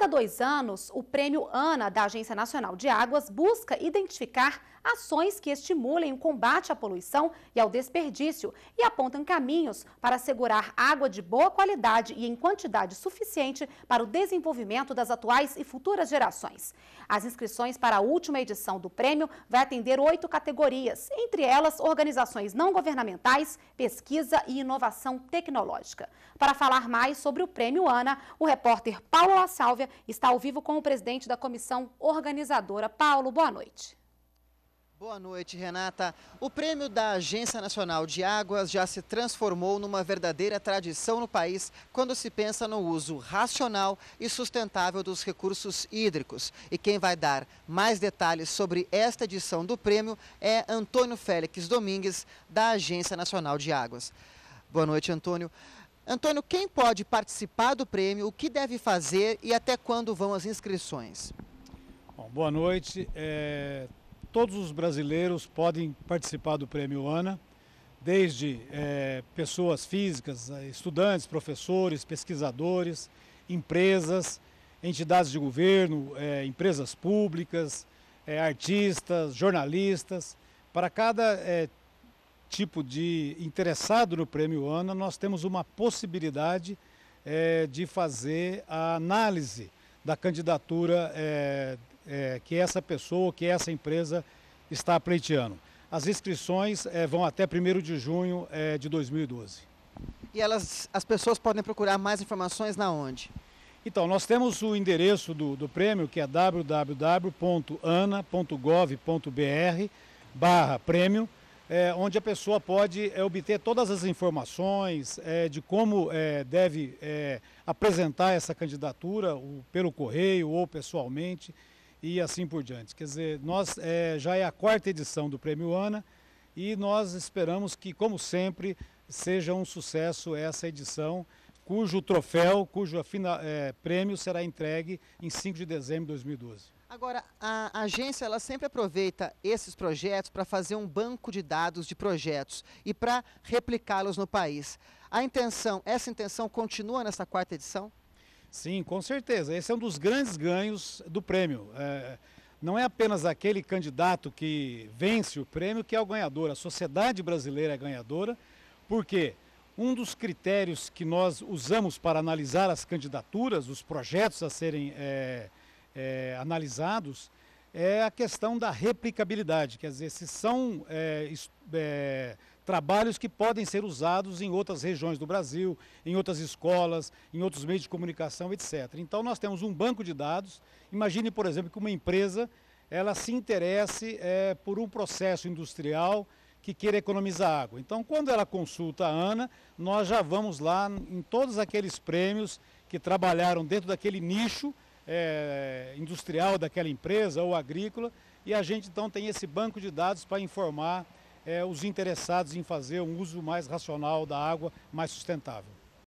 cada dois anos, o Prêmio ANA da Agência Nacional de Águas busca identificar ações que estimulem o combate à poluição e ao desperdício e apontam caminhos para assegurar água de boa qualidade e em quantidade suficiente para o desenvolvimento das atuais e futuras gerações. As inscrições para a última edição do prêmio vai atender oito categorias, entre elas organizações não governamentais, pesquisa e inovação tecnológica. Para falar mais sobre o Prêmio ANA, o repórter Paulo La Sálvia está ao vivo com o presidente da comissão organizadora. Paulo, boa noite. Boa noite, Renata. O prêmio da Agência Nacional de Águas já se transformou numa verdadeira tradição no país quando se pensa no uso racional e sustentável dos recursos hídricos. E quem vai dar mais detalhes sobre esta edição do prêmio é Antônio Félix Domingues, da Agência Nacional de Águas. Boa noite, Antônio. Antônio, quem pode participar do prêmio, o que deve fazer e até quando vão as inscrições? Bom, boa noite. É, todos os brasileiros podem participar do prêmio ANA, desde é, pessoas físicas, é, estudantes, professores, pesquisadores, empresas, entidades de governo, é, empresas públicas, é, artistas, jornalistas. Para cada é, tipo de interessado no prêmio ANA, nós temos uma possibilidade é, de fazer a análise da candidatura é, é, que essa pessoa, que essa empresa está pleiteando. As inscrições é, vão até 1 de junho é, de 2012. E elas, as pessoas podem procurar mais informações na onde? Então, nós temos o endereço do, do prêmio, que é www.ana.gov.br barra prêmio é, onde a pessoa pode é, obter todas as informações é, de como é, deve é, apresentar essa candidatura o, pelo correio ou pessoalmente e assim por diante. Quer dizer, nós é, já é a quarta edição do Prêmio ANA e nós esperamos que, como sempre, seja um sucesso essa edição cujo troféu, cujo é, prêmio será entregue em 5 de dezembro de 2012. Agora, a agência ela sempre aproveita esses projetos para fazer um banco de dados de projetos e para replicá-los no país. A intenção, essa intenção continua nessa quarta edição? Sim, com certeza. Esse é um dos grandes ganhos do prêmio. É, não é apenas aquele candidato que vence o prêmio que é o ganhador. A sociedade brasileira é ganhadora, porque quê? Um dos critérios que nós usamos para analisar as candidaturas, os projetos a serem é, é, analisados, é a questão da replicabilidade, quer dizer, se são é, trabalhos que podem ser usados em outras regiões do Brasil, em outras escolas, em outros meios de comunicação, etc. Então nós temos um banco de dados. Imagine, por exemplo, que uma empresa ela se interesse por um processo industrial que queira economizar água. Então, quando ela consulta a Ana, nós já vamos lá em todos aqueles prêmios que trabalharam dentro daquele nicho é, industrial daquela empresa ou agrícola, e a gente então tem esse banco de dados para informar é, os interessados em fazer um uso mais racional da água, mais sustentável.